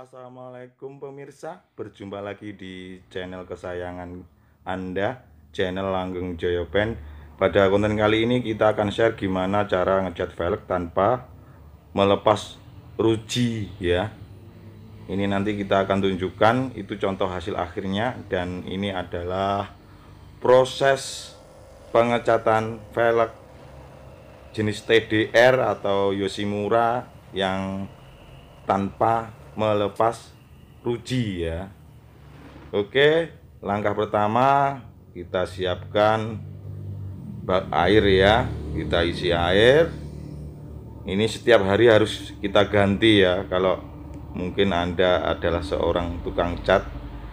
Assalamualaikum pemirsa, berjumpa lagi di channel kesayangan Anda, channel Langgeng Joyopen Pada konten kali ini kita akan share gimana cara ngecat velg tanpa melepas ruji ya. Ini nanti kita akan tunjukkan itu contoh hasil akhirnya dan ini adalah proses pengecatan velg jenis TDR atau Yoshimura yang tanpa melepas ruji ya. Oke, langkah pertama kita siapkan bak air ya. Kita isi air. Ini setiap hari harus kita ganti ya kalau mungkin Anda adalah seorang tukang cat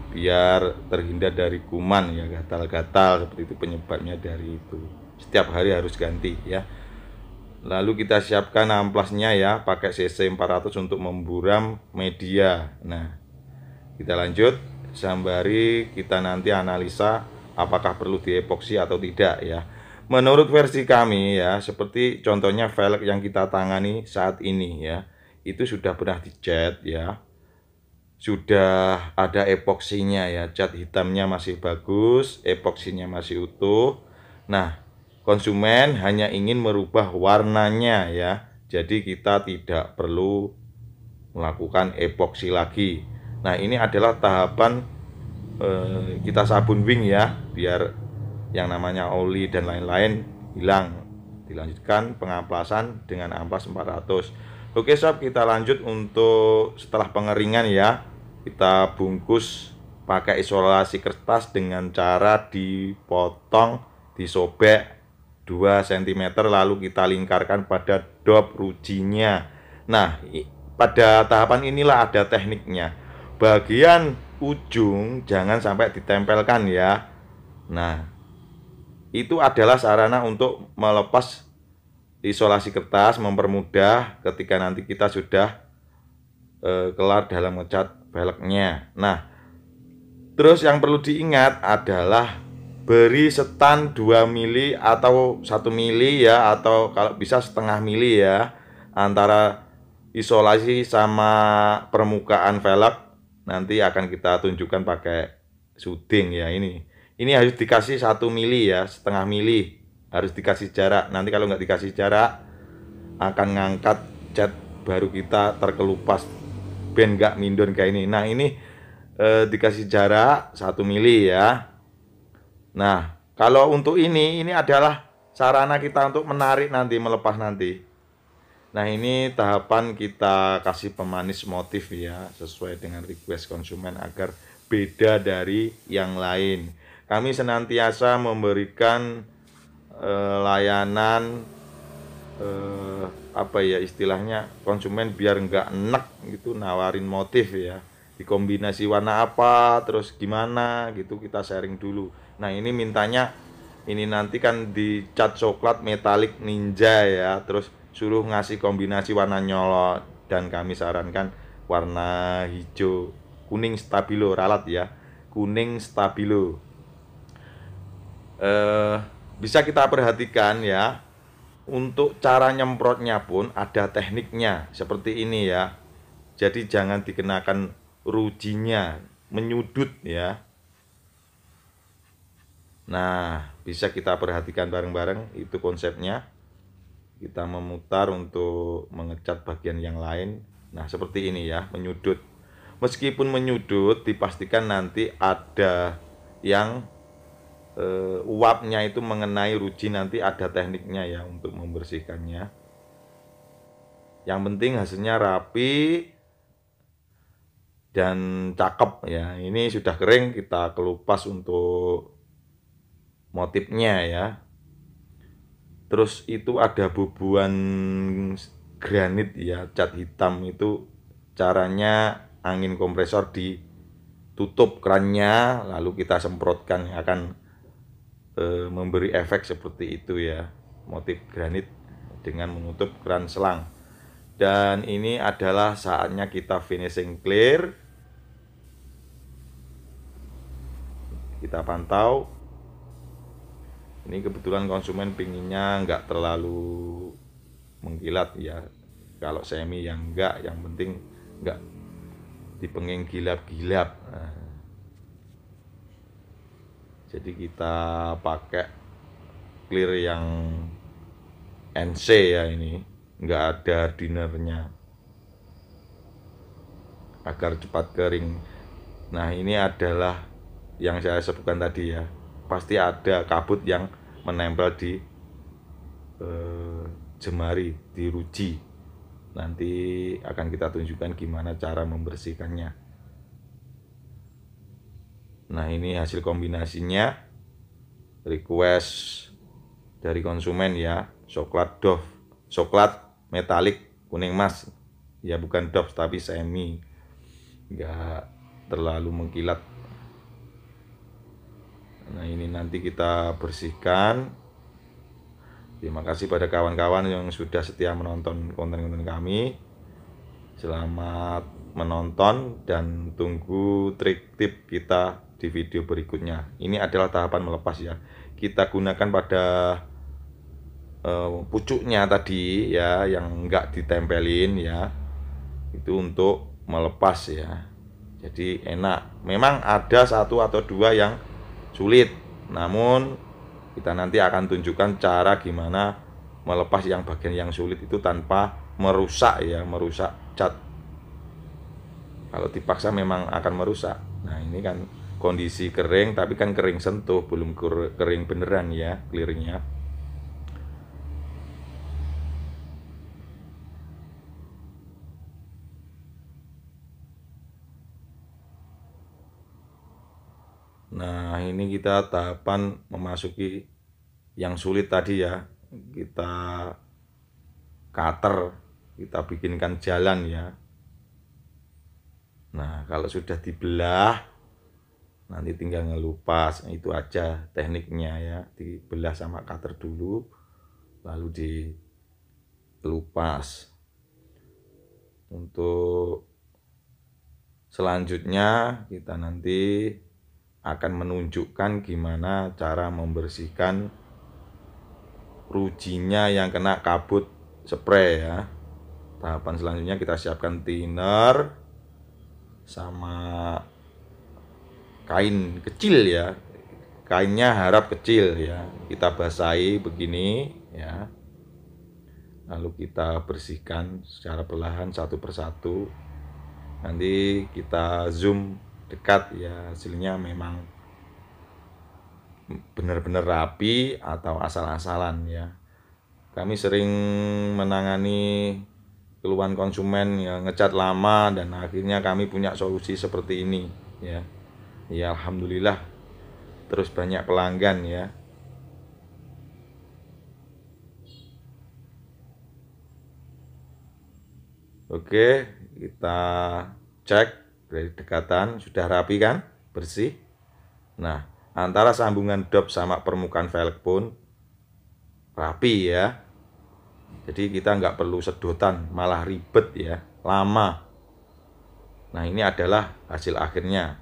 biar terhindar dari kuman ya gatal-gatal seperti itu penyebabnya dari itu. Setiap hari harus ganti ya. Lalu kita siapkan amplasnya ya, pakai CC 400 untuk memburam media. Nah, kita lanjut. Sambari kita nanti analisa apakah perlu diepoksi atau tidak ya. Menurut versi kami ya, seperti contohnya velg yang kita tangani saat ini ya, itu sudah pernah dicat ya. Sudah ada epoksinya ya, cat hitamnya masih bagus, epoksinya masih utuh. Nah, konsumen hanya ingin merubah warnanya ya. Jadi kita tidak perlu melakukan epoksi lagi. Nah, ini adalah tahapan eh, kita sabun wing ya, biar yang namanya oli dan lain-lain hilang. Dilanjutkan pengamplasan dengan amplas 400. Oke, sob, kita lanjut untuk setelah pengeringan ya. Kita bungkus pakai isolasi kertas dengan cara dipotong, disobek 2 cm lalu kita lingkarkan pada dop rujinya. Nah, pada tahapan inilah ada tekniknya. Bagian ujung jangan sampai ditempelkan ya. Nah, itu adalah sarana untuk melepas isolasi kertas, mempermudah ketika nanti kita sudah e, kelar dalam ngecat velgnya. Nah, terus yang perlu diingat adalah beri setan 2 mili atau 1 mili ya atau kalau bisa setengah mili ya antara isolasi sama permukaan velg nanti akan kita tunjukkan pakai suding ya ini ini harus dikasih 1 mili ya setengah mili harus dikasih jarak nanti kalau nggak dikasih jarak akan ngangkat cat baru kita terkelupas ben nggak mindun kayak ini nah ini eh, dikasih jarak 1 mili ya Nah, kalau untuk ini, ini adalah sarana kita untuk menarik nanti, melepas nanti. Nah, ini tahapan kita kasih pemanis motif ya, sesuai dengan request konsumen agar beda dari yang lain. Kami senantiasa memberikan eh, layanan eh, apa ya istilahnya konsumen biar nggak enak gitu nawarin motif ya dikombinasi warna apa terus gimana gitu kita sharing dulu Nah ini mintanya ini nanti kan dicat coklat metalik ninja ya terus suruh ngasih kombinasi warna nyolot dan kami sarankan warna hijau kuning stabilo ralat ya kuning stabilo eh, bisa kita perhatikan ya untuk cara nyemprotnya pun ada tekniknya seperti ini ya jadi jangan dikenakan rujinya menyudut ya Nah, bisa kita perhatikan bareng-bareng itu konsepnya. Kita memutar untuk mengecat bagian yang lain. Nah, seperti ini ya, menyudut. Meskipun menyudut, dipastikan nanti ada yang eh, uapnya itu mengenai ruji nanti ada tekniknya ya untuk membersihkannya. Yang penting hasilnya rapi, dan cakep ya ini sudah kering kita kelupas untuk motifnya ya terus itu ada bubuan granit ya cat hitam itu caranya angin kompresor ditutup kerannya lalu kita semprotkan yang akan e, memberi efek seperti itu ya motif granit dengan menutup keran selang dan ini adalah saatnya kita finishing clear kita pantau ini kebetulan konsumen pinginnya nggak terlalu mengkilat ya kalau semi yang enggak yang penting enggak dipenging gilap-gilap nah. jadi kita pakai clear yang NC ya ini enggak ada dinernya agar cepat kering nah ini adalah yang saya sebutkan tadi ya pasti ada kabut yang menempel di eh, jemari, di ruji. Nanti akan kita tunjukkan gimana cara membersihkannya. Nah, ini hasil kombinasinya. Request dari konsumen ya, coklat Dove, coklat metalik kuning emas. Ya bukan Dove tapi semi. Enggak terlalu mengkilat Nah ini nanti kita bersihkan. Terima kasih pada kawan-kawan yang sudah setia menonton konten-konten kami. Selamat menonton dan tunggu trik tip kita di video berikutnya. Ini adalah tahapan melepas ya. Kita gunakan pada uh, pucuknya tadi ya yang enggak ditempelin ya. Itu untuk melepas ya. Jadi enak. Memang ada satu atau dua yang sulit. Namun kita nanti akan tunjukkan cara gimana melepas yang bagian yang sulit itu tanpa merusak ya, merusak cat. Kalau dipaksa memang akan merusak. Nah, ini kan kondisi kering tapi kan kering sentuh belum kering beneran ya clearingnya Nah, ini kita tahapan memasuki yang sulit tadi ya. Kita cutter, kita bikinkan jalan ya. Nah, kalau sudah dibelah nanti tinggal ngelupas, nah, itu aja tekniknya ya. Dibelah sama cutter dulu lalu dilupas. Untuk selanjutnya kita nanti akan menunjukkan gimana cara membersihkan rujinya yang kena kabut spray ya tahapan selanjutnya kita siapkan thinner sama kain kecil ya kainnya harap kecil ya kita basahi begini ya lalu kita bersihkan secara perlahan satu persatu nanti kita zoom dekat ya hasilnya memang benar-benar rapi atau asal-asalan ya kami sering menangani keluhan konsumen yang ngecat lama dan akhirnya kami punya solusi seperti ini ya ya alhamdulillah terus banyak pelanggan ya oke kita cek dari dekatan sudah rapi kan bersih nah antara sambungan dop sama permukaan velg pun rapi ya jadi kita nggak perlu sedotan malah ribet ya lama nah ini adalah hasil akhirnya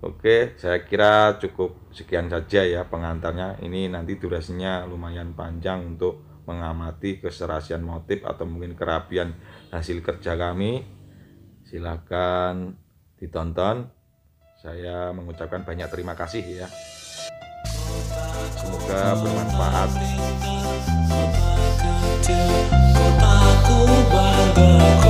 oke saya kira cukup sekian saja ya pengantarnya ini nanti durasinya lumayan panjang untuk mengamati keserasian motif atau mungkin kerapian hasil kerja kami Silahkan ditonton. Saya mengucapkan banyak terima kasih ya. Semoga bermanfaat. ku bangga.